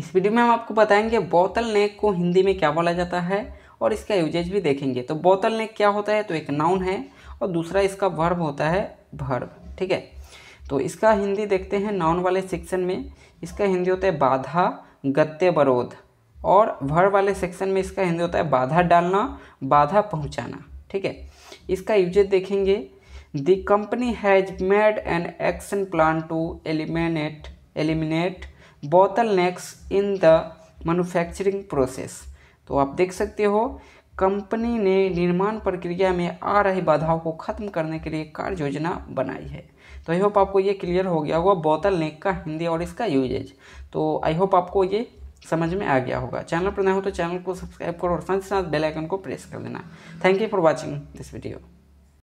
इस वीडियो में हम आपको बताएंगे बोतल नेक को हिंदी में क्या बोला जाता है और इसका यूजेज भी देखेंगे तो बोतल नेक क्या होता है तो एक नाउन है और दूसरा इसका वर्ब होता है भर्ब ठीक है तो इसका हिंदी देखते हैं नाउन वाले सेक्शन में इसका हिंदी होता है बाधा गत्य बरोध और भर वाले सेक्शन में इसका हिंदी होता है बाधा डालना बाधा पहुंचाना ठीक है इसका यूजेज देखेंगे the company has made an action plan to eliminate eliminate bottlenecks in the manufacturing process तो आप देख सकते हो कंपनी ने निर्माण प्रक्रिया में आ रही बाधाओं को खत्म करने के लिए कार्य योजना बनाई है तो आई होप आपको ये क्लियर हो गया होगा बोतल नेक का हिंदी और इसका यूजेज तो आई होप आपको ये समझ में आ गया होगा चैनल पर नए हो तो चैनल को सब्सक्राइब करो और साथ ही साथ बेल आइकन को प्रेस कर देना thank you for watching this video